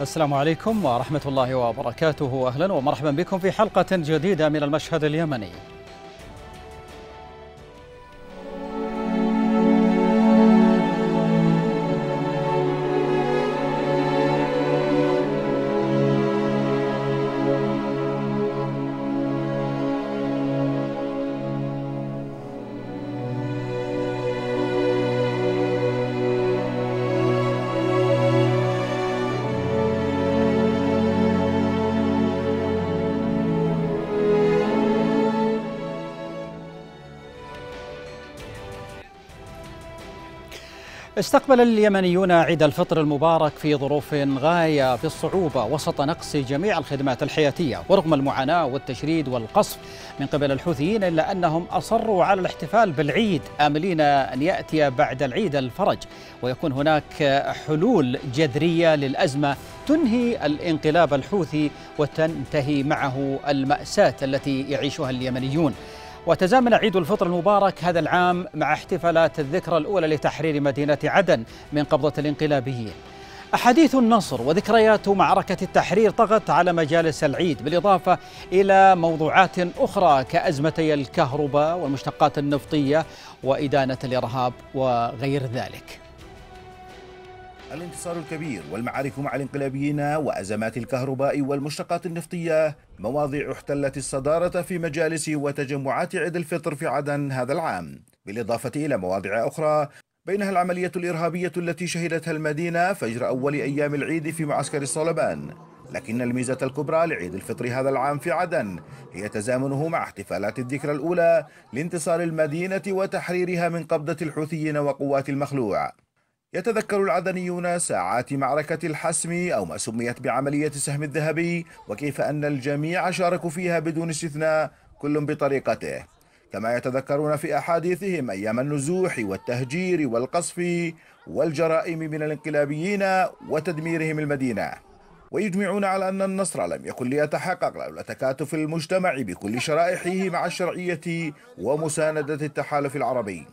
السلام عليكم ورحمة الله وبركاته أهلا ومرحبا بكم في حلقة جديدة من المشهد اليمني استقبل اليمنيون عيد الفطر المبارك في ظروف غاية في الصعوبة وسط نقص جميع الخدمات الحياتية ورغم المعاناة والتشريد والقصف من قبل الحوثيين إلا أنهم أصروا على الاحتفال بالعيد آملين أن يأتي بعد العيد الفرج ويكون هناك حلول جذرية للأزمة تنهي الانقلاب الحوثي وتنتهي معه المأساة التي يعيشها اليمنيون وتزامن عيد الفطر المبارك هذا العام مع احتفالات الذكرى الأولى لتحرير مدينة عدن من قبضة الانقلابيين أحاديث النصر وذكريات معركة التحرير طغت على مجالس العيد بالإضافة إلى موضوعات أخرى كأزمتي الكهرباء والمشتقات النفطية وإدانة الإرهاب وغير ذلك الانتصار الكبير والمعارك مع الانقلابيين وأزمات الكهرباء والمشتقات النفطية مواضيع احتلت الصدارة في مجالس وتجمعات عيد الفطر في عدن هذا العام بالإضافة إلى مواضيع أخرى بينها العملية الإرهابية التي شهدتها المدينة فجر أول أيام العيد في معسكر الصلبان لكن الميزة الكبرى لعيد الفطر هذا العام في عدن هي تزامنه مع احتفالات الذكرى الأولى لانتصار المدينة وتحريرها من قبضة الحوثيين وقوات المخلوع يتذكر العدنيون ساعات معركة الحسم أو ما سميت بعملية السهم الذهبي وكيف أن الجميع شاركوا فيها بدون استثناء كل بطريقته كما يتذكرون في أحاديثهم أيام النزوح والتهجير والقصف والجرائم من الانقلابيين وتدميرهم المدينة ويجمعون على أن النصر لم يكن ليتحقق لولا تكاتف المجتمع بكل شرائحه مع الشرعية ومساندة التحالف العربي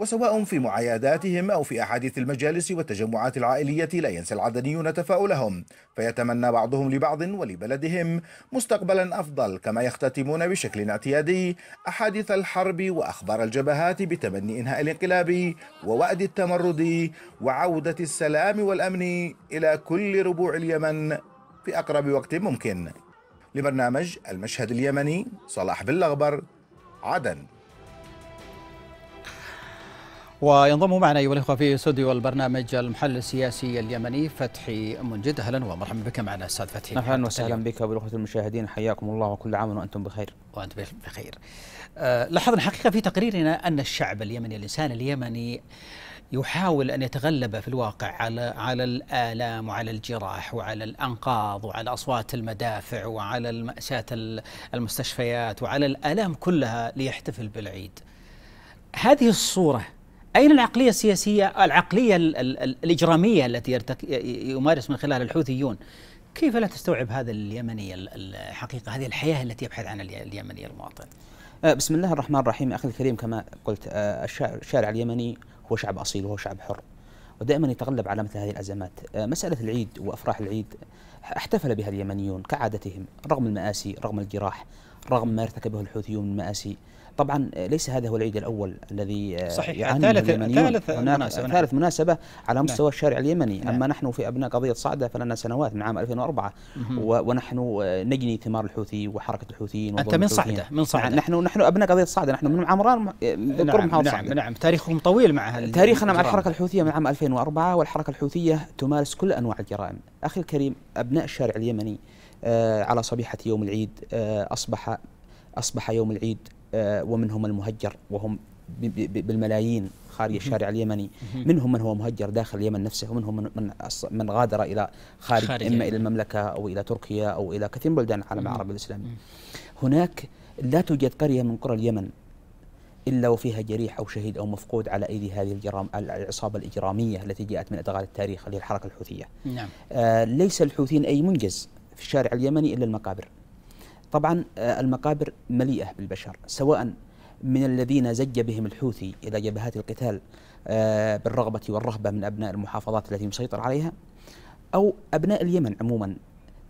وسواء في معايداتهم أو في أحاديث المجالس والتجمعات العائلية لا ينسى العدنيون تفاؤلهم فيتمنى بعضهم لبعض ولبلدهم مستقبلا أفضل كما يختتمون بشكل اعتيادي أحاديث الحرب وأخبار الجبهات بتبني إنهاء الانقلاب ووأد التمرد وعودة السلام والأمن إلى كل ربوع اليمن في أقرب وقت ممكن لبرنامج المشهد اليمني صلاح بالأغبر عدن وينضم معنا أيها الأخوة في استوديو البرنامج المحل السياسي اليمني فتحي منجد أهلا ومرحبا بك معنا أستاذ فتحي أهلا وسهلا بك وبالأخوة المشاهدين حياكم الله وكل عام وأنتم بخير وأنت بخير أه لاحظنا حقيقة في تقريرنا أن الشعب اليمني الإنسان اليمني يحاول أن يتغلب في الواقع على على الآلام وعلى الجراح وعلى الأنقاض وعلى أصوات المدافع وعلى المأساة المستشفيات وعلى الآلام كلها ليحتفل بالعيد هذه الصورة أين العقلية السياسية العقلية الإجرامية التي يمارس من خلالها الحوثيون كيف لا تستوعب هذا اليمني الحقيقة هذه الحياة التي يبحث عنها اليمني المواطن أه، بسم الله الرحمن الرحيم أخي الكريم كما قلت أه، الشارع اليمني هو شعب أصيل وهو شعب حر ودائما يتغلب على مثل هذه الأزمات أه، مسألة العيد وأفراح العيد احتفل بها اليمنيون كعادتهم رغم المآسي رغم الجراح رغم ما ارتكبه الحوثيون من مآسي طبعا ليس هذا هو العيد الاول الذي آه، صحيح ثالث ثالث مناسبه نعم. ثالث مناسبه على نعم. مستوى نعم. الشارع اليمني نعم. اما نحن في ابناء قضيه صعده فلنا سنوات من عام 2004 ونحن آه، نجني ثمار الحوثي وحركه الحوثيين انت من صعده من صعده نحن نحن ابناء قضيه صعده نحن من عمران آه، نعم نعم, صعدة. نعم تاريخهم طويل مع تاريخنا مع الحركه الحوثيه من عام 2004 والحركه الحوثيه تمارس كل انواع الجرائم اخي الكريم ابناء الشارع اليمني على صبيحه يوم العيد اصبح اصبح يوم العيد آه، ومنهم المهجر وهم بالملايين خارج الشارع اليمني منهم من هو مهجر داخل اليمن نفسه ومنهم من من غادر الى خارج, خارج اما الى المملكه او الى تركيا او الى كثير من بلدان العالم العربي الاسلامي هناك لا توجد قريه من قرى اليمن الا وفيها جريح او شهيد او مفقود على ايدي هذه الجرام العصابه الاجراميه التي جاءت من ادغال التاريخ اللي هي الحركه الحوثيه نعم آه ليس الحوثيين اي منجز في الشارع اليمني الا المقابر طبعا آه، المقابر مليئة بالبشر سواء من الذين زج بهم الحوثي إلى جبهات القتال آه، بالرغبة والرهبة من أبناء المحافظات التي مسيطر عليها أو أبناء اليمن عموما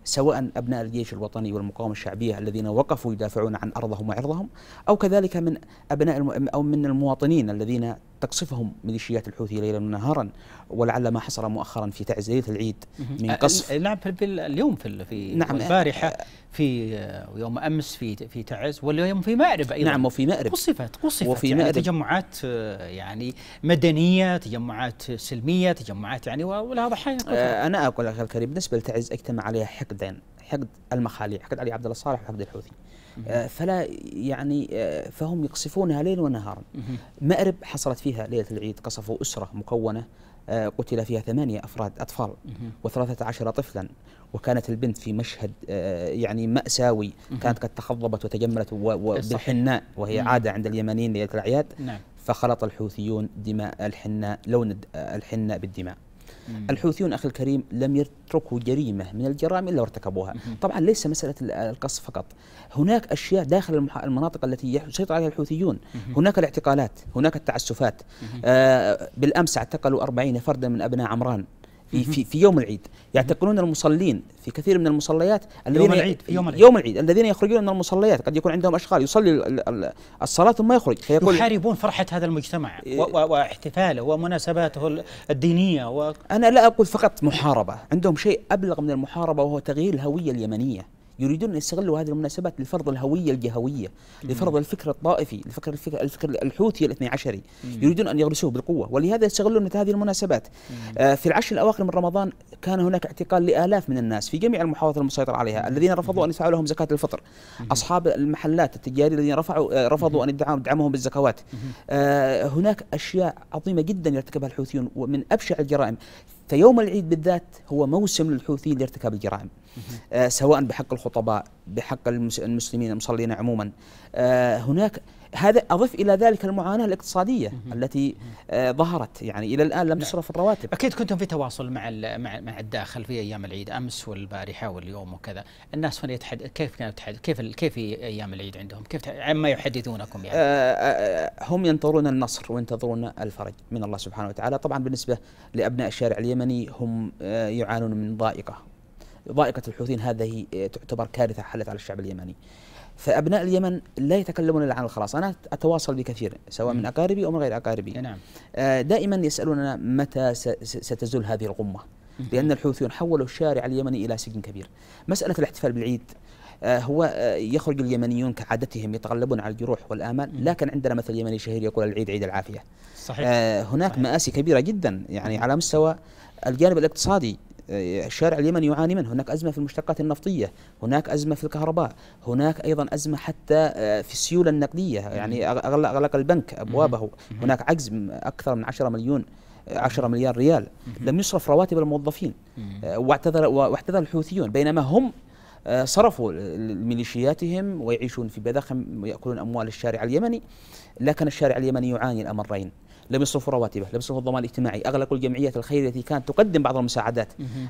سواء أبناء الجيش الوطني والمقاومة الشعبية الذين وقفوا يدافعون عن أرضهم وعرضهم أو كذلك من أبناء أو من المواطنين الذين تقصفهم ميليشيات الحوثي ليلا ونهارا ولعل ما حصل مؤخرا في تعز ليله العيد من قصف نعم في اليوم في في نعم البارحه في آه، يوم امس في في تعز واليوم في مأرب ايضا نعم وفي مأرب قصفت قصفت وفي يعني مأرب تجمعات آه، يعني مدنيه تجمعات سلميه تجمعات يعني ولها ضحايا آه، انا اقول لك الكريم بالنسبه لتعز اجتمع عليها حقدين حقد المخاليع حقد علي عبد الله صالح وحقد الحوثي آه، فلا يعني آه، فهم يقصفونها ليل ونهارا مأرب حصلت فيها ليلة العيد قصفوا أسرة مكونة آه، قتل فيها ثمانية أفراد أطفال وثلاثة عشر طفلا وكانت البنت في مشهد يعني مأساوي كانت قد تخضبت وتجملت بالحناء وهي عادة عند اليمنيين ليلة الأعياد نعم. فخلط الحوثيون دماء الحناء لون الحناء بالدماء مم. الحوثيون أخي الكريم لم يتركوا جريمة من الجرائم إلا وارتكبوها مم. طبعا ليس مسألة القصف فقط هناك أشياء داخل المناطق التي يسيطر عليها الحوثيون مم. هناك الاعتقالات هناك التعسفات آه بالأمس اعتقلوا 40 فردا من أبناء عمران في في في يوم العيد يعتقلون يعني المصلين في كثير من المصليات الذين يوم العيد في يوم العيد يوم العيد الذين يخرجون من المصليات قد يكون عندهم اشغال يصلي الصلاه ثم يخرج فيقول يحاربون فرحه هذا المجتمع إيه. واحتفاله ومناسباته الدينيه و... انا لا اقول فقط محاربه عندهم شيء ابلغ من المحاربه وهو تغيير الهويه اليمنيه يريدون أن يستغلوا هذه المناسبات لفرض الهوية الجهوية لفرض الفكر الطائفي الفكر الفكر, الفكر الحوثي الاثني عشري يريدون أن يغرسوه بالقوة ولهذا يستغلون مثل هذه المناسبات آه في العشر الأواخر من رمضان كان هناك اعتقال لآلاف من الناس في جميع المحافظات المسيطرة عليها الذين رفضوا أن يدفعوا لهم زكاة الفطر أصحاب المحلات التجارية الذين رفعوا آه، رفضوا أن يدعمهم بالزكوات آه هناك أشياء عظيمة جدا يرتكبها الحوثيون ومن أبشع الجرائم فيوم العيد بالذات هو موسم للحوثيين لارتكاب الجرائم آه سواء بحق الخطباء بحق المسلمين المصلين عموما آه هناك هذا أضف إلى ذلك المعاناة الاقتصادية التي آه، ظهرت يعني إلى الآن لم نعم. تصرف الرواتب أكيد كنتم في تواصل مع مع مع الداخل في أيام العيد أمس والبارحة واليوم وكذا الناس هنا يتحد... كيف كانوا يتحد... كيف كيف أيام العيد عندهم كيف عما يحدثونكم يعني آه، آه، هم ينتظرون النصر وينتظرون الفرج من الله سبحانه وتعالى طبعا بالنسبة لأبناء الشارع اليمني هم يعانون من ضائقة ضائقة الحوثيين هذه تعتبر كارثة حلت على الشعب اليمني فابناء اليمن لا يتكلمون الا عن الخلاص، انا اتواصل بكثير سواء من اقاربي او من غير اقاربي. نعم. آه، دائما يسالوننا متى ستزول هذه الغمه؟ لان الحوثيون حولوا الشارع اليمني الى سجن كبير. مساله الاحتفال بالعيد آه، هو آه، يخرج اليمنيون كعادتهم يتغلبون على الجروح والآمال لكن عندنا مثل يمني شهير يقول العيد عيد العافية صحيح. هناك صحيح. مآسي كبيرة جدا يعني على مستوى الجانب الاقتصادي الشارع اليمني يعاني منه هناك أزمة في المشتقات النفطية هناك أزمة في الكهرباء هناك أيضا أزمة حتى آه، في السيولة النقدية يعني أغلق, البنك أبوابه هناك عجز أكثر من 10 مليون 10 آه، مليار ريال لم يصرف رواتب الموظفين آه، واعتذر واعتذر الحوثيون بينما هم صرفوا لميليشياتهم ويعيشون في بذخم ويأكلون أموال الشارع اليمني لكن الشارع اليمني يعاني الأمرين لم يصرفوا رواتبه لم يصرفوا الضمان الاجتماعي أغلقوا الجمعيات الخيرية التي كانت تقدم بعض المساعدات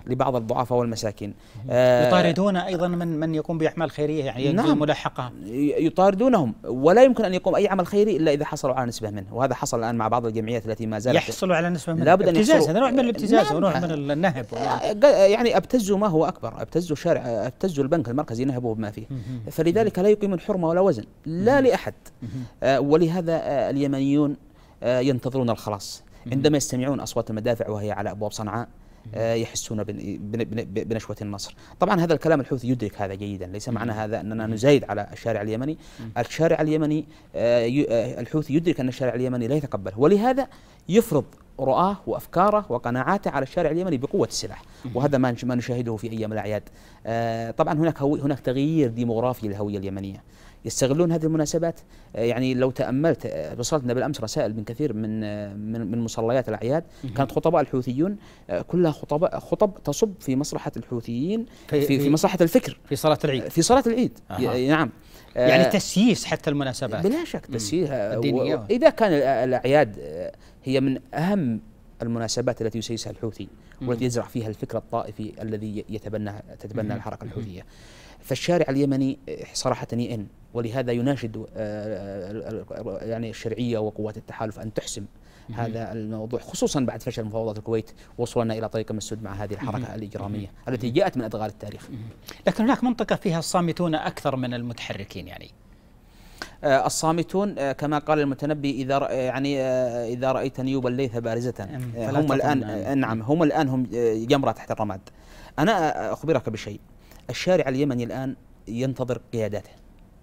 لبعض الضعفاء والمساكين آه، يطاردون أيضا من من يقوم بأعمال خيرية يعني نعم ملاحقة يطاردونهم ولا يمكن أن يقوم أي عمل خيري إلا إذا حصلوا على نسبة منه وهذا حصل الآن مع بعض الجمعيات التي ما زالت يحصلوا على نسبة منه لابد أن ابتزاز هذا نوع من نعم. الابتزاز نعم ونوع من النهب آه، يعني ابتزوا ما هو أكبر ابتزوا الشارع ابتزوا البنك المركزي نهبوا بما فيه فلذلك لا يقيمون حرمة ولا وزن لا لأحد آه، ولهذا اليمنيون آه، ينتظرون الخلاص عندما يستمعون أصوات المدافع وهي على أبواب صنعاء آه، يحسون بنشوة النصر طبعا هذا الكلام الحوثي يدرك هذا جيدا ليس معنى هذا أننا نزايد على الشارع اليمني الشارع اليمني آه، الحوثي يدرك أن الشارع اليمني لا يتقبله ولهذا يفرض رؤاه وافكاره وقناعاته على الشارع اليمني بقوه السلاح وهذا ما نشاهده في ايام الاعياد طبعا هناك هناك تغيير ديموغرافي للهويه اليمنيه يستغلون هذه المناسبات آه، يعني لو تاملت آه، وصلتنا بالامس رسائل من كثير من آه، من, من مصليات الاعياد كانت خطباء الحوثيون كلها خطباء خطب تصب في مصلحه الحوثيين في, في, في مصلحه الفكر في صلاه العيد في صلاه العيد أه. نعم يعني تسييس حتى المناسبات بلا شك تسييس اذا كان الاعياد هي من اهم المناسبات التي يسيسها الحوثي والتي يزرع فيها الفكر الطائفي الذي يتبناه تتبنى الحركه الحوثيه فالشارع اليمني صراحه يئن ولهذا يناشد آه، آه، آه، يعني الشرعيه وقوات التحالف ان تحسم هذا الموضوع خصوصا بعد فشل مفاوضات الكويت وصولنا الى طريق مسدود مع هذه الحركه الاجراميه التي جاءت من ادغال التاريخ. لكن هناك منطقه فيها الصامتون اكثر من المتحركين يعني. الصامتون كما قال المتنبي اذا يعني اذا رايت نيوب الليث بارزه هم الان نعم هم الان هم جمره تحت الرماد. انا اخبرك بشيء الشارع اليمني الان ينتظر قياداته.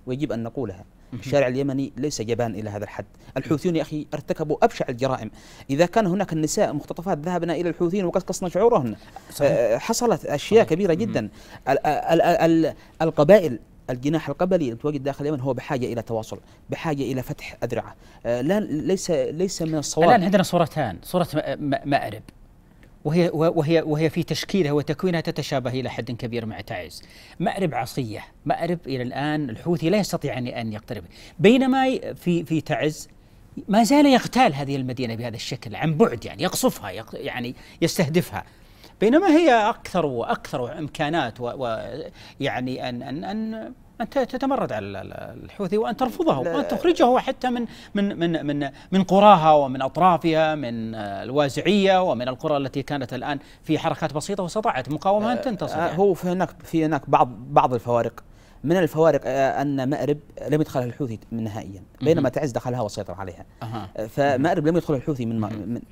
ويجب أن نقولها الشارع اليمني ليس جبان إلى هذا الحد الحوثيون يا أخي ارتكبوا أبشع الجرائم إذا كان هناك النساء مختطفات ذهبنا إلى الحوثيين وقصقصنا شعورهن صحيح. آه، حصلت أشياء صحيح. كبيرة جدا الـ الـ الـ القبائل الجناح القبلي المتواجد داخل اليمن هو بحاجه الى تواصل، بحاجه الى فتح اذرعه، آه، لا ليس ليس من الصواب الان عندنا صورتان، صوره مأرب وهي وهي وهي في تشكيلها وتكوينها تتشابه الى حد كبير مع تعز. مأرب عصيه، مأرب الى الان الحوثي لا يستطيع ان ان يقترب، بينما في في تعز ما زال يغتال هذه المدينه بهذا الشكل عن بعد يعني يقصفها يعني يستهدفها. بينما هي اكثر واكثر امكانات ويعني ان ان ان انت تتمرد على الحوثي وان ترفضه وان تخرجه حتى من من من من من قراها ومن اطرافها من الوازعيه ومن القرى التي كانت الان في حركات بسيطه واستطاعت مقاومه ان آه، تنتصر آه، يعني. هو في هناك في هناك بعض بعض الفوارق من الفوارق آه، أن مأرب لم يدخلها الحوثي نهائيا بينما تعز دخلها وسيطر عليها آه، فمأرب لم يدخل الحوثي من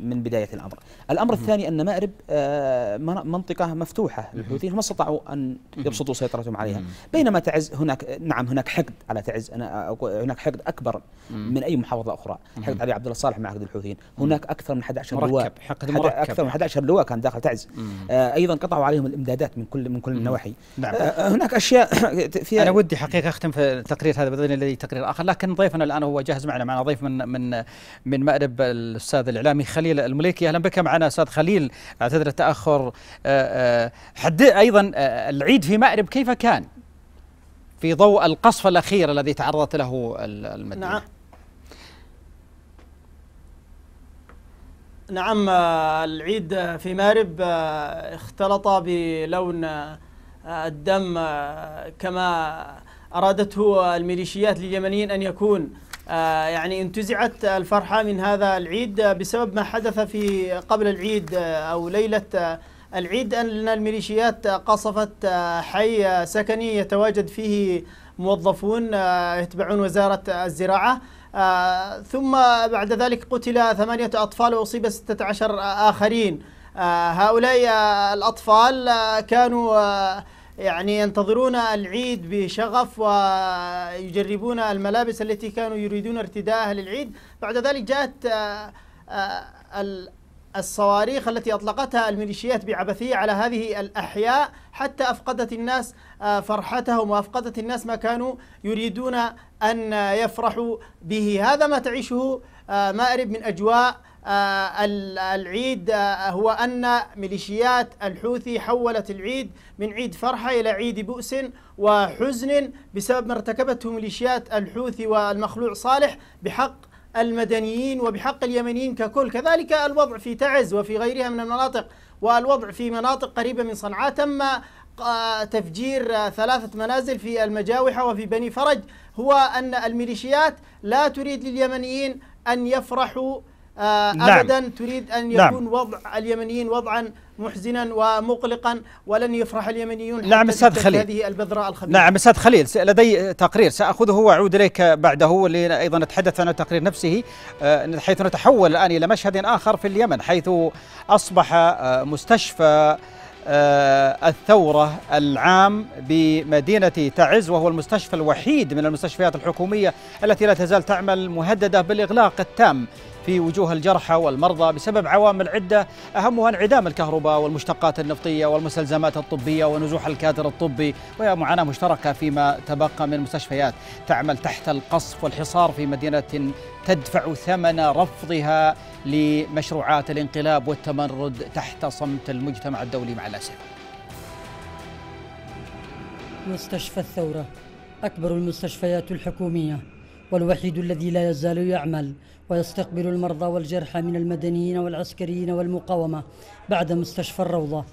من بداية الأمر الأمر الثاني أن مأرب آه، منطقة مفتوحة للحوثيين ما استطاعوا أن يبسطوا سيطرتهم عليها بينما تعز هناك نعم هناك حقد على تعز أنا هناك حقد أكبر من أي محافظة أخرى حقد علي عبد الله صالح مع عقد الحوثيين هناك أكثر من 11 لواء حقد مركب أكثر من 11 لواء كان داخل تعز أيضا قطعوا عليهم الإمدادات من كل من كل النواحي نعم. هناك أشياء في الاشياء انا ودي حقيقه اختم في التقرير هذا بذل الذي تقرير اخر لكن ضيفنا الان هو جاهز معنا معنا ضيف من من من مأرب الاستاذ الاعلامي خليل المليكي اهلا بك معنا استاذ خليل اعتذر التاخر آه، آه، حد ايضا آه، العيد في مأرب كيف كان؟ في ضوء القصف الاخير الذي تعرضت له المدينه نعم نعم العيد في مارب اختلط بلون الدم آه، كما أرادته الميليشيات اليمنيين أن يكون آه، يعني انتزعت الفرحة من هذا العيد بسبب ما حدث في قبل العيد آه، أو ليلة العيد أن الميليشيات قصفت حي سكني يتواجد فيه موظفون يتبعون وزارة الزراعة ثم بعد ذلك قتل ثمانية أطفال وأصيب 16 آخرين هؤلاء الأطفال كانوا يعني ينتظرون العيد بشغف ويجربون الملابس التي كانوا يريدون ارتداءها للعيد بعد ذلك جاءت آه، آه، الصواريخ التي أطلقتها الميليشيات بعبثية على هذه الأحياء حتى أفقدت الناس آه، فرحتهم وأفقدت الناس ما كانوا يريدون أن يفرحوا به هذا ما تعيشه مأرب من أجواء آه، العيد آه، هو أن ميليشيات الحوثي حولت العيد من عيد فرحة إلى عيد بؤس وحزن بسبب ما ارتكبته ميليشيات الحوثي والمخلوع صالح بحق المدنيين وبحق اليمنيين ككل كذلك الوضع في تعز وفي غيرها من المناطق والوضع في مناطق قريبة من صنعاء تم آه، تفجير ثلاثة منازل في المجاوحة وفي بني فرج هو أن الميليشيات لا تريد لليمنيين أن يفرحوا آه، نعم. أبدا نعم. تريد أن نعم. يكون نعم. وضع اليمنيين وضعا محزنا ومقلقا ولن يفرح اليمنيون نعم استاذ خليل هذه البذراء الخبيثه نعم استاذ خليل لدي تقرير ساخذه واعود اليك بعده ايضا نتحدث عن التقرير نفسه آه، حيث نتحول الان الى مشهد اخر في اليمن حيث اصبح آه، مستشفى الثورة العام بمدينة تعز وهو المستشفى الوحيد من المستشفيات الحكومية التي لا تزال تعمل مهددة بالإغلاق التام في وجوه الجرحى والمرضى بسبب عوامل عدة أهمها انعدام الكهرباء والمشتقات النفطية والمستلزمات الطبية ونزوح الكادر الطبي وهي معاناة مشتركة فيما تبقى من مستشفيات تعمل تحت القصف والحصار في مدينة تدفع ثمن رفضها لمشروعات الانقلاب والتمرد تحت صمت المجتمع الدولي مع الأسف مستشفى الثورة أكبر المستشفيات الحكومية والوحيد الذي لا يزال يعمل ويستقبل المرضى والجرحى من المدنيين والعسكريين والمقاومة بعد مستشفى الروضة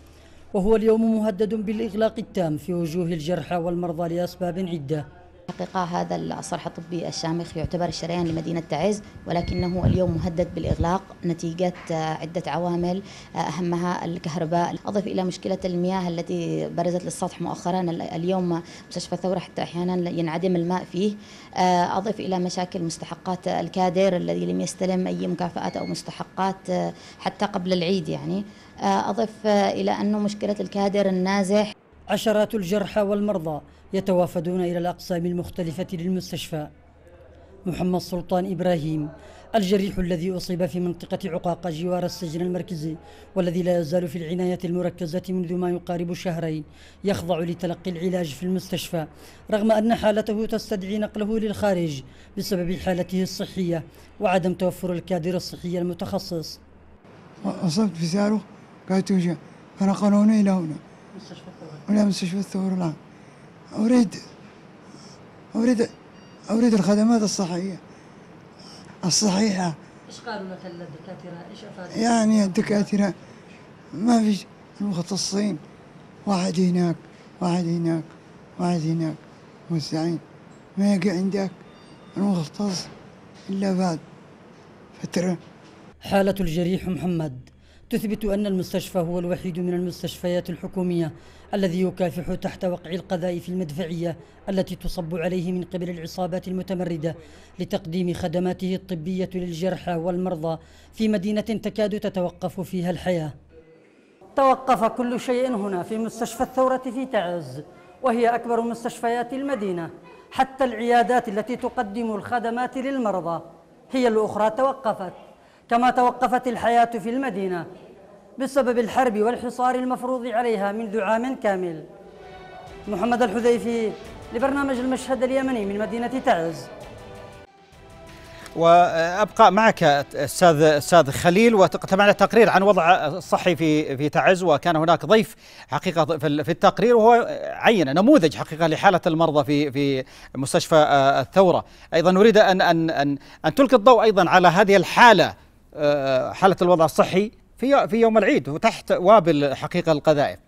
وهو اليوم مهدد بالإغلاق التام في وجوه الجرحى والمرضى لأسباب عدة حقيقة هذا الصرح الطبي الشامخ يعتبر الشريان لمدينة تعز ولكنه اليوم مهدد بالإغلاق نتيجة آه، عدة عوامل آه، أهمها الكهرباء أضف إلى مشكلة المياه التي برزت للسطح مؤخرا اليوم مستشفى الثورة حتى أحيانا ينعدم الماء فيه آه، أضف إلى مشاكل مستحقات الكادر الذي لم يستلم أي مكافآت أو مستحقات حتى قبل العيد يعني أضف إلى أنه مشكلة الكادر النازح عشرات الجرحى والمرضى يتوافدون إلى الأقسام المختلفة للمستشفى محمد سلطان إبراهيم الجريح الذي أصيب في منطقة عقاقة جوار السجن المركزي والذي لا يزال في العناية المركزة منذ ما يقارب شهرين يخضع لتلقي العلاج في المستشفى رغم أن حالته تستدعي نقله للخارج بسبب حالته الصحية وعدم توفر الكادر الصحي المتخصص أصبت بسعره قالت فنقلونا إلى هنا مستشفى ولا مستشفى الثور العام أريد أريد أريد الخدمات الصحية الصحيحة إيش قالوا لك الدكاترة إيش أفادوا يعني الدكاترة ما فيش المختصين واحد هناك واحد هناك واحد هناك مستعين ما يقع عندك المختص إلا بعد فترة حالة الجريح محمد تثبت أن المستشفى هو الوحيد من المستشفيات الحكومية الذي يكافح تحت وقع القذائف المدفعية التي تصب عليه من قبل العصابات المتمردة لتقديم خدماته الطبية للجرحى والمرضى في مدينة تكاد تتوقف فيها الحياة توقف كل شيء هنا في مستشفى الثورة في تعز وهي أكبر مستشفيات المدينة حتى العيادات التي تقدم الخدمات للمرضى هي الأخرى توقفت كما توقفت الحياة في المدينة بسبب الحرب والحصار المفروض عليها منذ عام كامل محمد الحذيفي لبرنامج المشهد اليمني من مدينة تعز وابقى معك استاذ استاذ خليل وتابعنا تقرير عن وضع الصحي في في تعز وكان هناك ضيف حقيقه في التقرير وهو عين نموذج حقيقه لحاله المرضى في في مستشفى آه، الثوره ايضا نريد ان ان ان, أن تلقي الضوء ايضا على هذه الحاله آه، حاله الوضع الصحي في في يوم العيد وتحت وابل حقيقه القذائف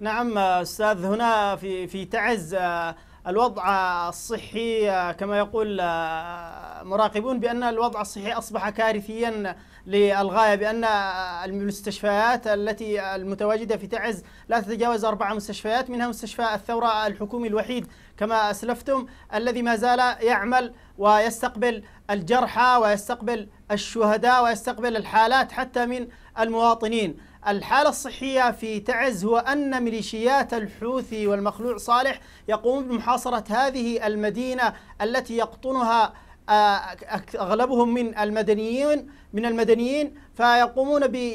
نعم استاذ هنا في في تعز آه، الوضع الصحي آه، كما يقول آه، مراقبون بأن الوضع الصحي أصبح كارثيا للغاية بأن المستشفيات التي المتواجدة في تعز لا تتجاوز أربع مستشفيات منها مستشفى الثورة الحكومي الوحيد كما أسلفتم الذي ما زال يعمل ويستقبل الجرحى ويستقبل الشهداء ويستقبل الحالات حتى من المواطنين الحالة الصحية في تعز هو أن ميليشيات الحوثي والمخلوع صالح يقومون بمحاصرة هذه المدينة التي يقطنها آه، أغلبهم من المدنيين من المدنيين فيقومون ب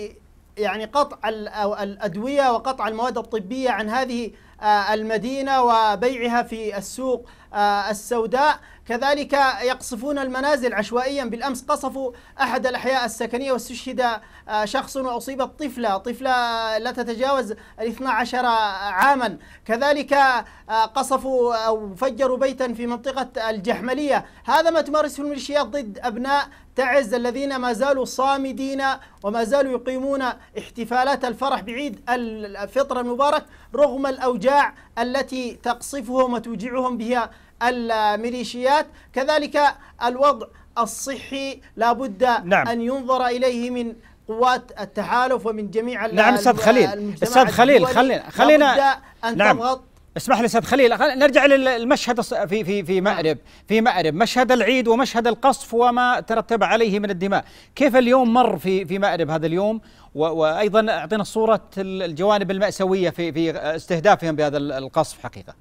يعني قطع الأدوية وقطع المواد الطبية عن هذه آه، المدينة وبيعها في السوق آه، السوداء كذلك يقصفون المنازل عشوائيا بالأمس قصفوا أحد الأحياء السكنية واستشهد آه، شخص وأصيبت طفلة طفلة لا تتجاوز الاثنى عشر عاما كذلك آه، قصفوا أو فجروا بيتا في منطقة الجحملية هذا ما تمارسه الميليشيات ضد أبناء تعز الذين ما زالوا صامدين وما زالوا يقيمون احتفالات الفرح بعيد الفطر المبارك رغم الأوجاع التي تقصفهم وتوجعهم بها الميليشيات كذلك الوضع الصحي لابد نعم. أن ينظر إليه من قوات التحالف ومن جميع نعم استاذ خليل استاذ خليل خلينا خلينا ان نعم. تضغط اسمح لي استاذ خليل نرجع للمشهد في في في مأرب نعم. في مأرب مشهد العيد ومشهد القصف وما ترتب عليه من الدماء كيف اليوم مر في في مأرب هذا اليوم وايضا اعطينا صوره الجوانب المأساويه في في استهدافهم بهذا القصف حقيقه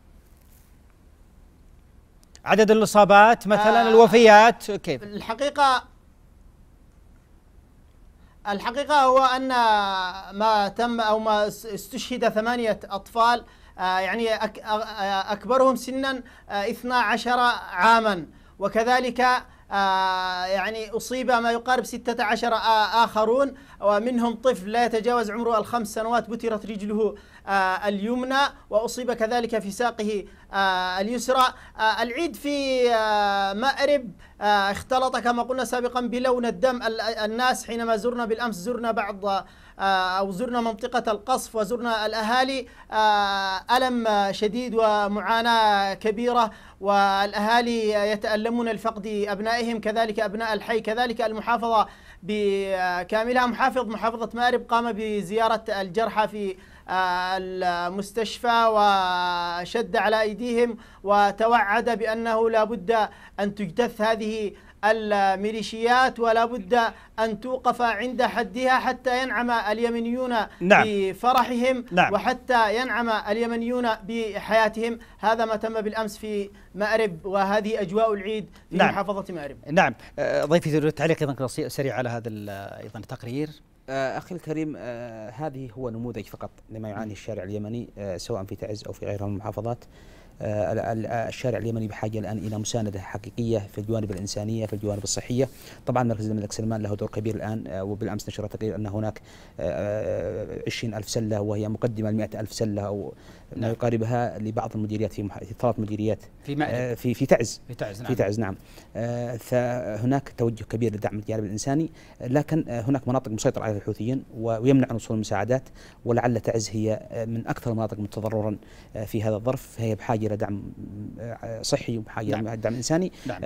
عدد الاصابات مثلا آه الوفيات كيف الحقيقه الحقيقه هو ان ما تم او ما استشهد ثمانيه اطفال آه، يعني آه، اكبرهم سنا 12 آه، عاما وكذلك آه، يعني أصيب ما يقارب 16 آخرون ومنهم طفل لا يتجاوز عمره الخمس سنوات بترت رجله آه، اليمنى وأصيب كذلك في ساقه آه، اليسرى العيد في مأرب اختلط كما قلنا سابقا بلون الدم الناس حينما زرنا بالأمس زرنا بعض أو زرنا منطقة القصف وزرنا الأهالي ألم شديد ومعاناة كبيرة والأهالي يتألمون الفقد أبنائهم كذلك أبناء الحي كذلك المحافظة بكاملها محافظ محافظة مأرب قام بزيارة الجرحى في المستشفى وشد على أيديهم وتوعد بأنه لا بد أن تجتث هذه الميليشيات ولا بد أن توقف عند حدها حتى ينعم اليمنيون نعم. بفرحهم نعم. وحتى ينعم اليمنيون بحياتهم هذا ما تم بالأمس في مأرب وهذه أجواء العيد في نعم. محافظة مأرب نعم آه، ضيفي تعليق أيضا سريع على هذا أيضا التقرير آه، اخي الكريم آه، هذه هو نموذج فقط لما يعاني الشارع اليمني آه، سواء في تعز او في غيرها من المحافظات الشارع اليمني بحاجه الان الى مسانده حقيقيه في الجوانب الانسانيه في الجوانب الصحيه طبعا مركز الملك سلمان له دور كبير الان وبالامس نشر تقرير ان هناك 20 الف سله وهي مقدمه ل الف سله او ما نعم. يقاربها لبعض المديريات في, مح... في ثلاث مديريات في مأرب. آه، في في تعز في تعز نعم, في تعز نعم. آه، فهناك توجه كبير لدعم الجانب الانساني لكن آه، هناك مناطق مسيطره على الحوثيين ويمنع وصول المساعدات ولعل تعز هي من اكثر المناطق متضررا في هذا الظرف فهي بحاجه الى دعم صحي وبحاجه نعم. دعم انساني نعم.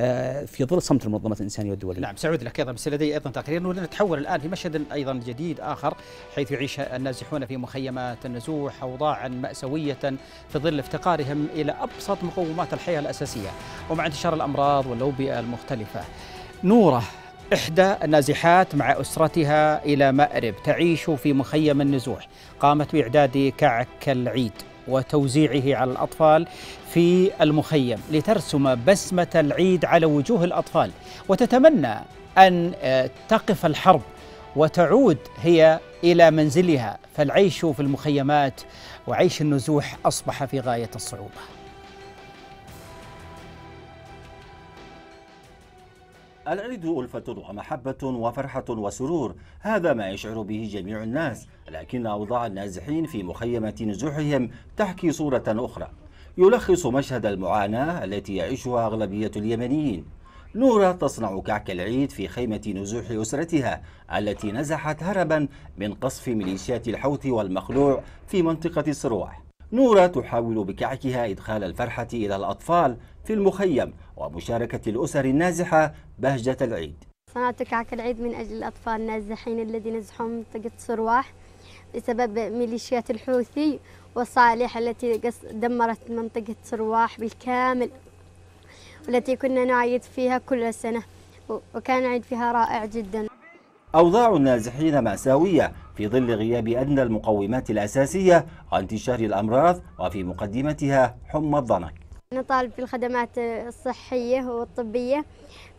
في ظل صمت المنظمات الانسانيه والدوليه نعم سأعود لك ايضا بس لدي ايضا تقرير ونتحول الان في مشهد ايضا جديد اخر حيث يعيش النازحون في مخيمات النزوح اوضاعا ماساويه نفسية في ظل افتقارهم إلى أبسط مقومات الحياة الأساسية ومع انتشار الأمراض والأوبئة المختلفة نوره إحدى النازحات مع أسرتها إلى مأرب تعيش في مخيم النزوح قامت بإعداد كعك العيد وتوزيعه على الأطفال في المخيم لترسم بسمة العيد على وجوه الأطفال وتتمنى أن تقف الحرب وتعود هي إلى منزلها فالعيش في المخيمات وعيش النزوح أصبح في غاية الصعوبة العيد ألفة ومحبة وفرحة وسرور هذا ما يشعر به جميع الناس لكن أوضاع النازحين في مخيمة نزوحهم تحكي صورة أخرى يلخص مشهد المعاناة التي يعيشها أغلبية اليمنيين نورا تصنع كعك العيد في خيمة نزوح أسرتها التي نزحت هربا من قصف ميليشيات الحوثي والمخلوع في منطقة الصروع نورا تحاول بكعكها إدخال الفرحة إلى الأطفال في المخيم ومشاركة الأسر النازحة بهجة العيد صنعت كعك العيد من أجل الأطفال النازحين الذين نزحوا منطقة صرواح بسبب ميليشيات الحوثي والصالح التي دمرت منطقة صرواح بالكامل التي كنا نعيد فيها كل سنة وكان عيد فيها رائع جدا أوضاع النازحين مأساوية في ظل غياب أدنى المقومات الأساسية وانتشار الأمراض وفي مقدمتها حمى الضنك نطالب بالخدمات الصحية والطبية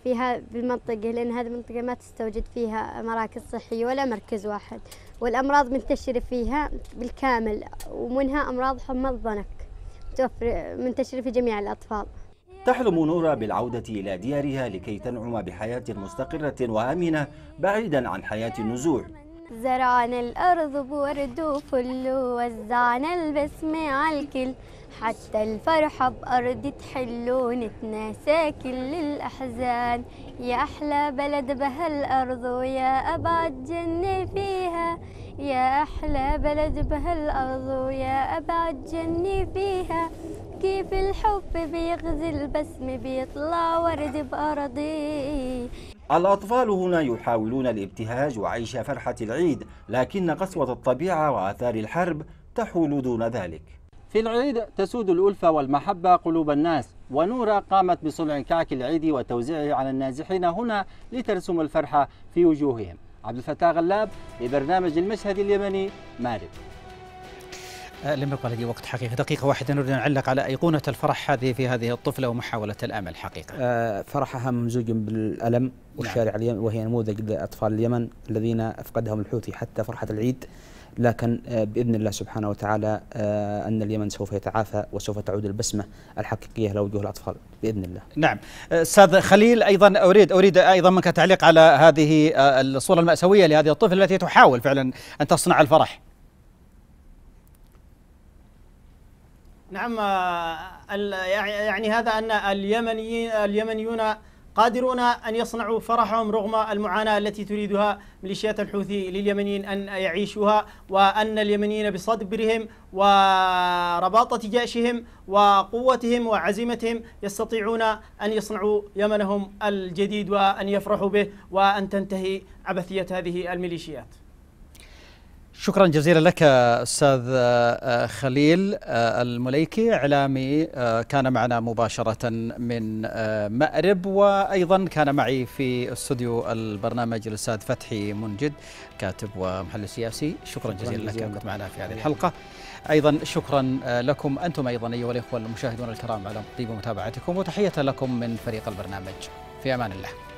فيها بالمنطقة لأن هذه المنطقة ما تستوجد فيها مراكز صحية ولا مركز واحد والأمراض منتشرة فيها بالكامل ومنها أمراض حمى الضنك منتشرة في جميع الأطفال تحلم نورا بالعودة إلى ديارها لكي تنعم بحياة مستقرة وآمنة بعيدا عن حياة النزوع زرعنا الأرض بورد وفل ووزعنا البسمة على الكل حتى الفرحة بأرض تحل ونتناسى كل الأحزان يا أحلى بلد بهالأرض ويا أبعد جنة فيها يا أحلى بلد بهالأرض ويا أبعد جنة فيها كيف الحب بيغزي البسم بيطلع ورد بأراضيه الأطفال هنا يحاولون الابتهاج وعيش فرحة العيد لكن قسوة الطبيعة وآثار الحرب تحول دون ذلك في العيد تسود الألفة والمحبة قلوب الناس ونورا قامت بصنع كعك العيد وتوزيعه على النازحين هنا لترسم الفرحة في وجوههم عبد الفتاح غلاب لبرنامج المشهد اليمني مارب آه، لم يبقى لدي وقت حقيقة دقيقة واحدة نريد أن نعلق على أيقونة الفرح هذه في هذه الطفلة ومحاولة الأمل حقيقة آه فرحها ممزوج بالألم نعم. والشارع نعم. وهي نموذج لأطفال اليمن الذين أفقدهم الحوثي حتى فرحة العيد لكن آه، باذن الله سبحانه وتعالى آه، ان اليمن سوف يتعافى وسوف تعود البسمه الحقيقيه لوجوه الاطفال باذن الله. نعم، استاذ خليل ايضا اريد اريد ايضا منك تعليق على هذه الصوره الماساويه لهذه الطفله التي تحاول فعلا ان تصنع الفرح. نعم آه، يعني-, يعني هذا أن اليمنيين اليمنيون قادرون أن يصنعوا فرحهم رغم المعاناة التي تريدها ميليشيات الحوثي لليمنيين أن يعيشوها وأن اليمنيين بصبرهم ورباطة جيشهم وقوتهم وعزيمتهم يستطيعون أن يصنعوا يمنهم الجديد وأن يفرحوا به وأن تنتهي عبثية هذه الميليشيات شكرا جزيلا لك استاذ آه، آه، خليل آه، المليكي اعلامي كان معنا مباشره من مأرب وايضا كان معي في استوديو البرنامج الاستاذ فتحي منجد كاتب ومحلل سياسي شكرا, جزيلا لك كنت معنا في هذه الحلقه ايضا شكرا لكم انتم ايضا ايها الاخوه المشاهدون الكرام على طيب متابعتكم وتحيه لكم من فريق البرنامج في امان الله